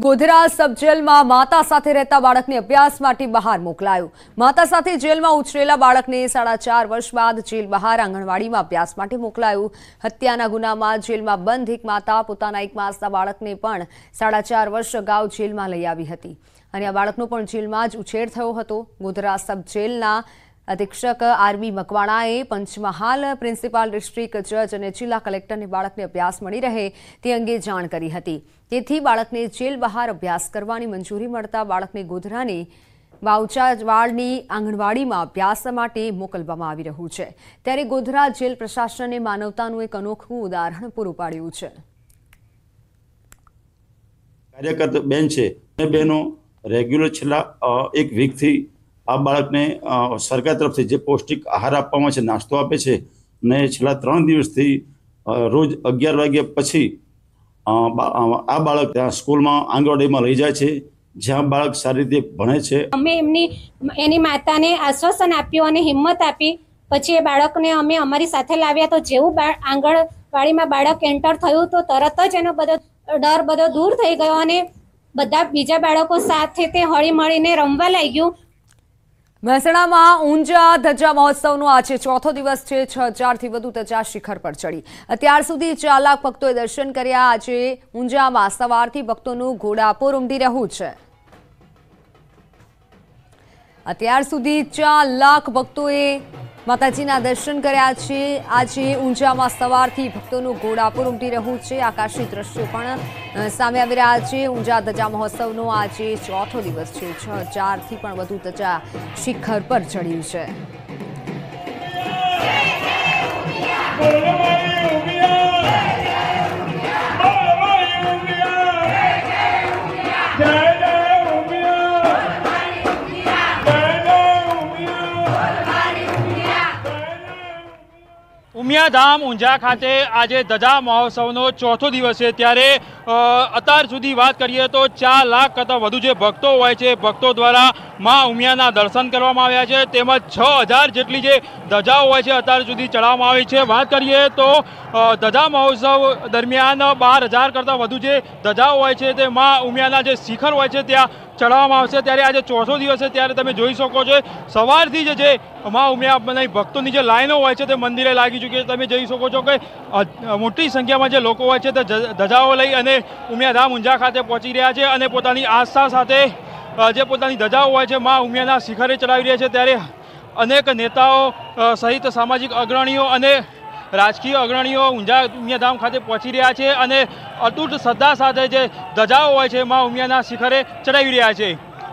ગોધરા સબજેલમાં માતા સાથે રહેતા બાળકને અભ્યાસ માટે બહાર મોકલાયો માતા સાથે જેલમાં ઉછરેલા બાળકને સાડા ચાર વર્ષ બાદ જેલ બહાર આંગણવાડીમાં અભ્યાસ માટે મોકલાયું હત્યાના ગુનામાં જેલમાં બંધ એક માતા પોતાના એક માસના બાળકને પણ સાડા ચાર વર્ષ અગાઉ જેલમાં લઈ આવી હતી અને આ બાળકનો પણ જેલમાં જ ઉછેર થયો હતો ગોધરા સબ જેલના અધિક્ષક આરબી મકવાણાએ પંચમહાલ પ્રિન્સિપાલ ડિસ્ટ્રિક્ટ જજ અને જિલ્લા કલેક્ટરને બાળકને અભ્યાસ મળી રહે તે અંગે જાણ કરી હતી તેથી બાળકને જેલ બહાર અભ્યાસ કરવાની મંજૂરી મળતા બાળકને ગોધરાની વાવચાવાડની આંગણવાડીમાં અભ્યાસ માટે મોકલવામાં આવી રહ્યું છે ત્યારે ગોધરા જેલ પ્રશાસને માનવતાનું એક અનોખું ઉદાહરણ પૂરું પાડ્યું છે કાર્યકર્તા બેન છે એ રેગ્યુલર છેલ્લા એક વીકથી આ બાળકને સરકાર તરફથી જે પૌષ્ટિક આહાર આપવામાં છે નાસ્તો આપે છે ને છેલ્લા ત્રણ દિવસથી રોજ અગિયાર વાગ્યા પછી આ બાળક ત્યાં સ્કૂલમાં આંગણવાડીમાં લઈ જાય છે જ્યાં બાળક સારી રીતે ભણે છે અમે એમની એની માતાને આશ્વાસન આપ્યું અને હિંમત આપી પછી એ બાળકને અમે અમારી સાથે લાવ્યા તો જેવું આંગણવાડીમાં બાળક એન્ટર થયું તો તરત જ એનો બધો ડર બધો દૂર થઈ ગયો અને બધા બીજા બાળકો સાથે તે હળી મળીને રમવા લાગ્યું મહેસાણામાં ઊંઝા ધજા મહોત્સવનો આજે ચોથો દિવસ છે છ હજારથી વધુ ધજા શિખર પર ચડી અત્યાર સુધી ચાર લાખ ભક્તોએ દર્શન કર્યા આજે ઊંઝામાં સવારથી ભક્તોનું ઘોડાપુર ઉમટી રહ્યું છે અત્યાર સુધી ચાર લાખ ભક્તોએ માતાજીના દર્શન કર્યા છે આજે ઊંઝામાં સવારથી ભક્તોનું ઘોડાપુર ઉમટી રહ્યું છે આકાશી દ્રશ્યો પણ સામે આવી રહ્યા છે ઊંઝા ધજા મહોત્સવનો આજે ચોથો દિવસ છે છ ચારથી પણ વધુ ધજા શિખર પર ચડ્યું છે ધામ ઊંઝા ખાતે આજે ધજા મહોત્સવનો ચોથો દિવસ છે ત્યારે અત્યાર સુધી વાત કરીએ તો ચાર લાખ કરતાં વધુ જે ભક્તો હોય છે ભક્તો દ્વારા મા ઉમિયાના દર્શન કરવામાં આવ્યા છે તેમજ છ હજાર જેટલી જે ધજાઓ હોય છે અત્યાર સુધી ચડાવવામાં આવી છે વાત કરીએ તો ધજા મહોત્સવ દરમિયાન બાર હજાર કરતાં વધુ જે ધજાઓ હોય છે તે મા ઉમિયાના જે શિખર હોય છે ત્યાં ચડાવવામાં આવશે ત્યારે આજે ચોથો દિવસ છે ત્યારે તમે જોઈ શકો છો સવારથી જે છે મા ઉમિયા ભક્તોની જે લાઈનો હોય છે તે મંદિરે લાગી ચૂકી છે તમે જોઈ શકો છો કે મોટી સંખ્યામાં જે લોકો હોય છે તે ધજાઓ લઈ અને ઉમિયાધામ ઊંઝા ખાતે પહોંચી રહ્યા છે અને પોતાની આસ્થા સાથે જે પોતાની ધજાઓ હોય છે મા ઉમિયાના શિખરે ચડાવી રહ્યા છે ત્યારે અનેક નેતાઓ સહિત સામાજિક અગ્રણીઓ અને રાજકીય અગ્રણીઓ ઊંઝા ઉમિયાધામ ખાતે પહોંચી રહ્યા છે અને અતુટ શ્રદ્ધા સાથે જે ધજાઓ હોય છે મા ઉમિયાના શિખરે ચડાવી રહ્યા છે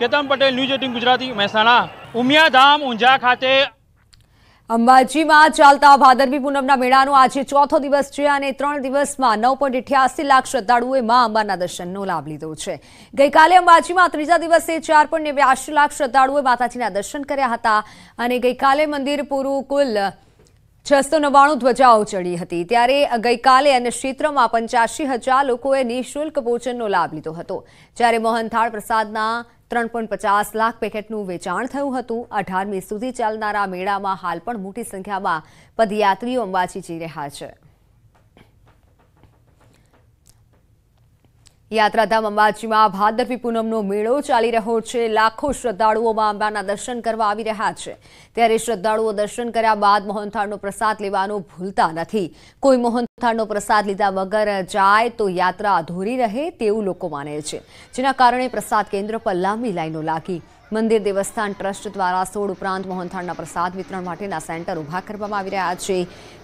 કેતન પટેલ ન્યૂઝ એટીન ગુજરાતી મહેસાણા ઉમિયાધામ ઊંઝા ખાતે અંબાજીમાં ચાલતા ભાદરવી પૂનમના મેળાનો આજે ચોથો દિવસ છે અને ત્રણ દિવસમાં નવ પોઈન્ટ અઠ્યાસી લાખ શ્રદ્ધાળુઓએ મા અંબાના દર્શનનો લાભ લીધો છે ગઈકાલે અંબાજીમાં ત્રીજા દિવસે ચાર પોઈન્ટ નેવ્યાસી લાખ શ્રદ્ધાળુઓએ માતાજીના દર્શન કર્યા હતા અને ગઈકાલે મંદિર પૂરું કુલ છસો નવ્વાણું ધ્વજાઓ ચડી હતી ત્યારે ગઈકાલે અને ક્ષેત્રમાં પંચ્યાસી હજાર લોકોએ નિઃશુલ્ક ભોજનનો લાભ લીધો હતો જ્યારે મોહનથાળ પ્રસાદના ત્રણ પોઈન્ટ પચાસ લાખ પેકેટનું વેચાણ થયું હતું અઢારમી સુધી ચાલનારા મેળામાં હાલ પણ મોટી સંખ્યામાં પદયાત્રીઓ અંબાજી જઈ રહ્યા છે યાત્રાધામ અંબાજીમાં ભાદરવી પૂનમનો મેળો ચાલી રહ્યો છે લાખો શ્રદ્ધાળુઓમાં અંબાના દર્શન કરવા આવી રહ્યા છે ત્યારે શ્રદ્ધાળુઓ દર્શન કર્યા બાદ મોહનથાળનો પ્રસાદ લેવાનું ભૂલતા નથી કોઈ મોહનથાળનો પ્રસાદ લીધા વગર જાય તો યાત્રા અધૂરી રહે તેવું લોકો માને છે જેના કારણે પ્રસાદ કેન્દ્ર પર લાંબી લાઈનો લાગી મંદિર દેવસ્થાન ટ્રસ્ટ દ્વારા સોળ ઉપરાંત મોહનથાળના પ્રસાદ વિતરણ માટેના સેન્ટર ઊભા કરવામાં આવી રહ્યા છે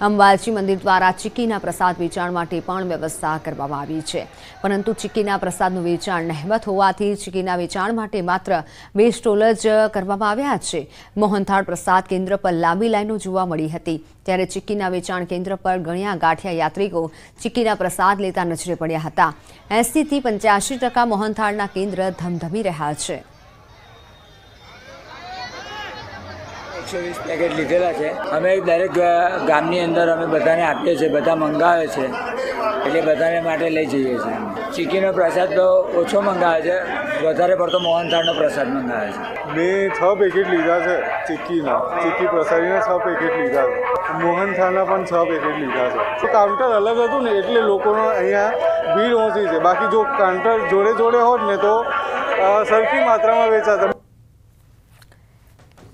અંબાજી મંદિર દ્વારા ચીકીના પ્રસાદ વેચાણ માટે પણ વ્યવસ્થા કરવામાં આવી છે પરંતુ ચીકીના પ્રસાદનું વેચાણ નહેમત હોવાથી ચીકીના વેચાણ માટે માત્ર બે સ્ટોલ જ કરવામાં આવ્યા છે મોહનથાળ પ્રસાદ કેન્દ્ર પર લાંબી લાઈનો જોવા મળી હતી ત્યારે ચીકીના વેચાણ કેન્દ્ર પર ગણ્યા ગાંઠિયા યાત્રિકો ચીકીના પ્રસાદ લેતા નજરે પડ્યા હતા એસીથી પંચ્યાસી ટકા મોહનથાળના કેન્દ્ર ધમધમી રહ્યા છે એકસો પેકેટ લીધેલા છે અમે દરેક ગામની અંદર અમે બધાને આપીએ છીએ બધા મંગાવે છે એટલે બધાને માટે લઈ જઈએ છીએ ચીકીનો પ્રસાદ તો ઓછો મંગાવે છે વધારે પડતો મોહનથાળનો પ્રસાદ મંગાવે છે મેં છ પેકેટ લીધા છે ચીક્કીના ચીક્કી પ્રસાદીના છ પેકેટ લીધા છે મોહનથાળના પણ છ પેકેટ લીધા છે કાઉન્ટર અલગ હતું ને એટલે લોકોનો અહીંયા ભીડ ઓછી છે બાકી જો કાઉન્ટર જોડે જોડે હોત ને તો સરખી માત્રામાં વેચાતા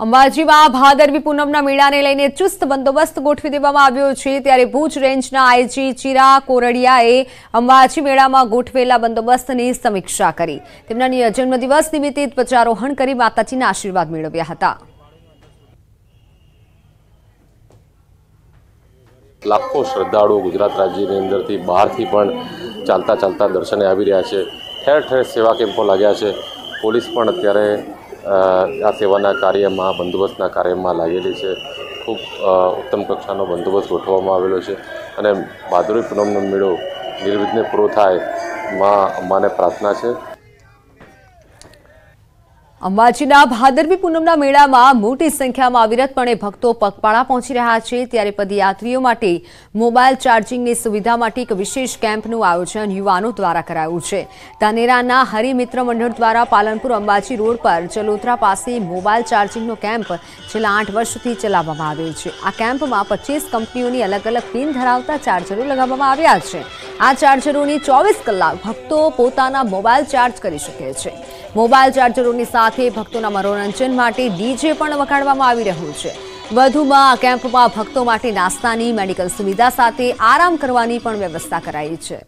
અંબાજીમાં ભાદરવી પૂનમના મેળાને લઈને ચુસ્ત બંદોબસ્ત ગોઠવી દેવામાં આવ્યો છે ત્યારે ભુજ રેન્જના આઈજી ચિરા કોરડિયાએ અંબાજી મેળામાં ગોઠવેલા બંદોબસ્તની સમીક્ષા કરી તેમના જન્મદિવસ નિમિત્તે ધ્વજારોહણ કરી માતાજીના આશીર્વાદ મેળવ્યા હતા લાખો શ્રદ્ધાળુઓ ગુજરાત રાજ્યની અંદરથી બહારથી પણ ચાલતા ચાલતા દર્શને આવી રહ્યા છે ઠેર ઠેર સેવા કેમ્પો લાગ્યા છે પોલીસ પણ અત્યારે આ સેવાના કાર્યમાં બંદોબસ્તના કાર્યમાં લાગેલી છે ખૂબ ઉત્તમ કક્ષાનો બંદોબસ્ત ગોઠવવામાં આવેલો છે અને ભાદરવી પૂનમનો મેળો નિર્વિઘ્ને પૂરો થાય માં અમાને પ્રાર્થના છે અંબાજીના ભાદરવી પૂનમના મેળામાં મોટી સંખ્યામાં અવિરતપણે ભક્તો પગપાળા પહોંચી રહ્યા છે ત્યારે પદયાત્રીઓ માટે મોબાઈલ ચાર્જિંગની સુવિધા માટે એક વિશેષ કેમ્પનું આયોજન યુવાનો દ્વારા કરાયું છે ધાનેરાના હરિમિત્ર મંડળ દ્વારા પાલનપુર અંબાજી રોડ પર ચલોત્રા પાસે મોબાઈલ ચાર્જિંગનો કેમ્પ છેલ્લા આઠ વર્ષથી ચલાવવામાં આવ્યો છે આ કેમ્પમાં પચીસ કંપનીઓની અલગ અલગ પિન ધરાવતા ચાર્જરો લગાવવામાં આવ્યા છે આ ચાર્જરોની ચોવીસ કલાક ભક્તો પોતાના મોબાઈલ ચાર્જ કરી શકે છે મોબાઈલ ચાર્જરોની સાથે ભક્તોના મનોરંજન માટે ડીજે પણ વખાડવામાં આવી રહ્યું છે વધુમાં આ કેમ્પમાં ભક્તો માટે નાસ્તાની મેડિકલ સુવિધા સાથે આરામ કરવાની પણ વ્યવસ્થા કરાઈ છે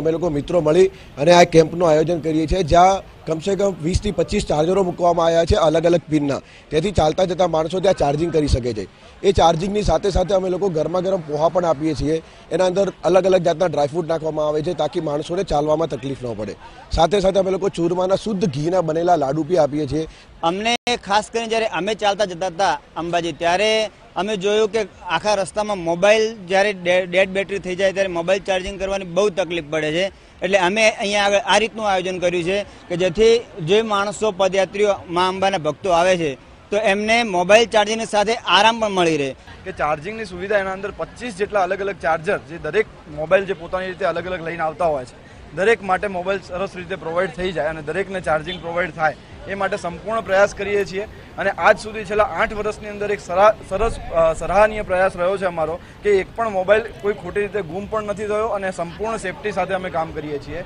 અમે લોકો મિત્રો મળી અને આ કેમ્પનું આયોજન કરીએ છીએ જ્યાં કમસે કમ વીસથી પચીસ ચાર્જરો મૂકવામાં આવ્યા છે અલગ અલગ પિનના તેથી ચાલતા જતા માણસો ત્યાં ચાર્જિંગ કરી શકે છે એ ચાર્જિંગની સાથે સાથે અમે લોકો ગરમા ગરમ પોહા પણ આપીએ છીએ એના અંદર અલગ અલગ જાતના ડ્રાયફ્રૂટ નાખવામાં આવે છે તાકી માણસોને ચાલવામાં તકલીફ ન પડે સાથે સાથે અમે લોકો ચૂરમાના શુદ્ધ ઘીના બનેલા લાડુ બી આપીએ છીએ અમને ખાસ કરીને જ્યારે અમે ચાલતા જતા હતા અંબાજી ત્યારે અમે જોયું કે આખા રસ્તામાં મોબાઈલ જ્યારે ડેડ બેટરી થઈ જાય ત્યારે મોબાઈલ ચાર્જિંગ કરવાની બહુ તકલીફ પડે છે એટલે અમે અહીંયા આગળ આ રીતનું આયોજન કર્યું છે કે જેથી જે માણસો પદયાત્રીઓ મા અંબાના ભક્તો આવે છે તો એમને મોબાઈલ ચાર્જિંગની સાથે આરામ પણ મળી રહે કે ચાર્જિંગની સુવિધા એના અંદર પચીસ જેટલા અલગ અલગ ચાર્જર જે દરેક મોબાઈલ જે પોતાની રીતે અલગ અલગ લઈને આવતા હોય છે દરેક માટે મોબાઈલ સરસ રીતે પ્રોવાઈડ થઈ જાય અને દરેકને ચાર્જિંગ પ્રોવાઈડ થાય એ માટે સંપૂર્ણ પ્રયાસ કરીએ છીએ અને આજ સુધી છેલ્લા આઠ વર્ષની અંદર એક સરસ સરાહનીય પ્રયાસ રહ્યો છે અમારો કે એક પણ મોબાઈલ કોઈ ખોટી રીતે ગુમ પણ નથી થયો અને સંપૂર્ણ સેફટી સાથે અમે કામ કરીએ છીએ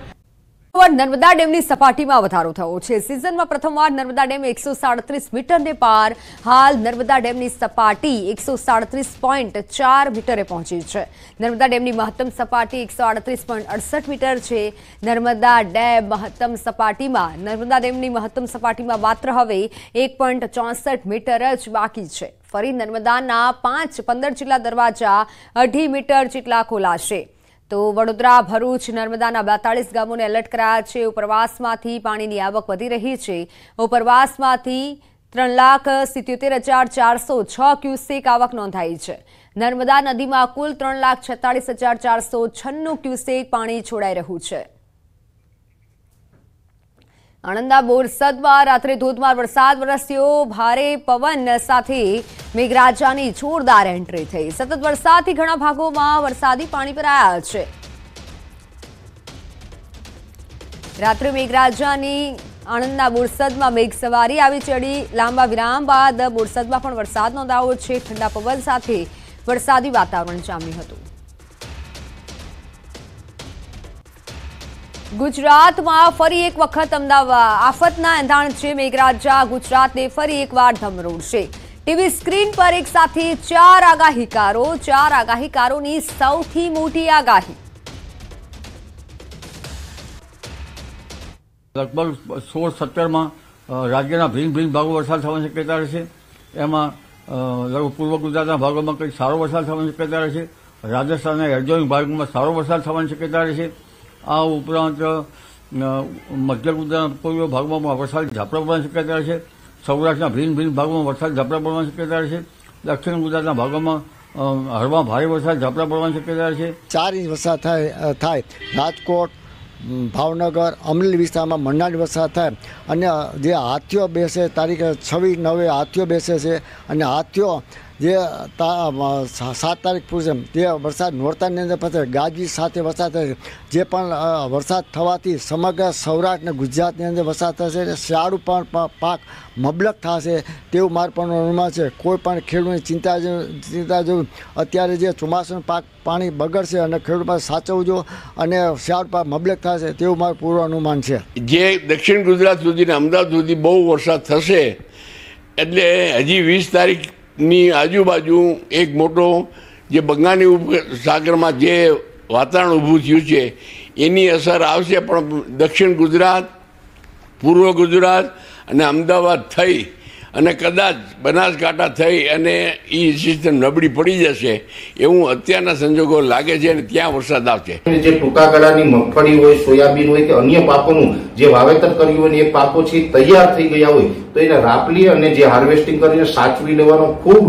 નર્મદા ડેમની સપાટીમાં વધારો થયો છે સિઝનમાં પ્રથમવાર નર્મદા ડેમ એકસો સાડત્રીસ મીટરને પાર હાલ નર્મદા ડેમની સપાટી એકસો સાડત્રીસ પોઈન્ટ ચાર મીટરે પહોંચી છે નર્મદા ડેમની મહત્તમ સપાટી એકસો આડત્રીસ અડસઠ મીટર છે નર્મદા ડેમ મહત્તમ સપાટીમાં નર્મદા ડેમની મહત્તમ સપાટીમાં માત્ર હવે એક પોઈન્ટ ચોસઠ મીટર જ બાકી છે ફરી નર્મદાના પાંચ પંદર જેટલા દરવાજા અઢી મીટર જેટલા ખોલાશે તો વડોદરા ભરૂચ નર્મદાના બેતાળીસ ગામોને એલર્ટ કરાયા છે ઉપરવાસમાંથી પાણીની આવક વધી રહી છે ઉપરવાસમાંથી ત્રણ લાખ સિત્યોતેર હજાર ચારસો છ ક્યુસેક આવક નોંધાઈ છે નર્મદા નદીમાં કુલ ત્રણ લાખ છેતાળીસ હજાર ચારસો છન્નું ક્યુસેક પાણી છોડાઈ રહ્યું છે આણંદના બોરસદમાં રાત્રે ધોધમાર વરસાદ વરસ્યો ભારે પવન સાથે મેઘરાજાની જોરદાર એન્ટ્રી થઈ સતત વરસાદથી ઘણા ભાગોમાં વરસાદી પાણી ભરાયા છે રાત્રે મેઘરાજાની આણંદના બોરસદમાં મેઘ સવારી આવી ચડી લાંબા વિરામ બાદ બોરસદમાં પણ વરસાદ નોંધાયો છે ઠંડા પવન સાથે વરસાદી વાતાવરણ જામ્યું હતું ગુજરાતમાં ફરી એક વખત અમદાવાદ આફતના એંધાણ છે મેઘરાજા ગુજરાતને ફરી એકવાર ધમરોડશે ટીવી સ્ક્રીન પર એક સાથે ચાર આગાહીકારો ચાર આગાહીકારોની સૌથી મોટી આગાહી લગભગ સોળ સત્તરમાં રાજ્યના ભિન્ન ભિન્ન ભાગો વરસાદ થવાની શક્યતા રહેશે એમાં લગભગ પૂર્વ ગુજરાતના ભાગોમાં કંઈક સારો વરસાદ થવાની શક્યતા રહેશે રાજસ્થાનના એડજોઇંગ ભાગમાં સારો વરસાદ થવાની શક્યતા રહેશે આ ઉપરાંત મધ્ય ગુજરાતના પૂર્વ ભાગમાં વરસાદ ઝાપડા પડવાની શક્યતા છે સૌરાષ્ટ્રના ભિન્ન ભિન્ન ભાગમાં વરસાદ ઝાપટા પડવાની શક્યતા છે દક્ષિણ ગુજરાતના ભાગોમાં હળવા ભારે વરસાદ ઝાપટા પડવાની શક્યતા છે ચાર ઇંચ વરસાદ થાય થાય રાજકોટ ભાવનગર અમરેલી વિસ્તારમાં મન્નાડ વરસાદ થાય અને જે હાથીઓ બેસે તારીખ છવ્વીસ નવે હાથીઓ બેસે છે અને હાથીઓ જે સાત તારીખ પૂરશે તે વરસાદ નોરતાની અંદર પડશે ગાજી સાથે વરસાદ થશે જે પણ વરસાદ થવાથી સમગ્ર સૌરાષ્ટ્ર અને ગુજરાતની અંદર વરસાદ થશે અને શિયાળુ પણ પાક મબલક થશે તેવું મારું પણ અનુમાન છે કોઈ પણ ખેડૂતની ચિંતા ચિંતા જો અત્યારે જે ચોમાસું પાક પાણી બગડશે અને ખેડૂત પાસે સાચવજો અને શિયાળુ પાક મબલક થશે તેવું મારું અનુમાન છે જે દક્ષિણ ગુજરાત સુધી અમદાવાદ સુધી બહુ વરસાદ થશે એટલે હજી વીસ તારીખ ની આજુબાજુ એક મોટો જે બંગાળની ઉપસાગરમાં જે વાતાવરણ ઊભું થયું છે એની અસર આવશે પણ દક્ષિણ ગુજરાત પૂર્વ ગુજરાત અને અમદાવાદ થઈ અને કદાચ બનાસકાંઠા થઈ અને એ સિસ્ટમ નબળી પડી જશે એવું અત્યારના સંજોગો લાગે છે અને ત્યાં વરસાદ આવશે જે ટૂંકા ગાળાની મગફળી હોય સોયાબીન હોય કે અન્ય પાકોનું જે વાવેતર કર્યું હોય એ પાકો છે તૈયાર થઈ ગયા હોય તો એને રાપલી અને જે હાર્વેસ્ટિંગ કરીને સાચવી લેવાનો ખૂબ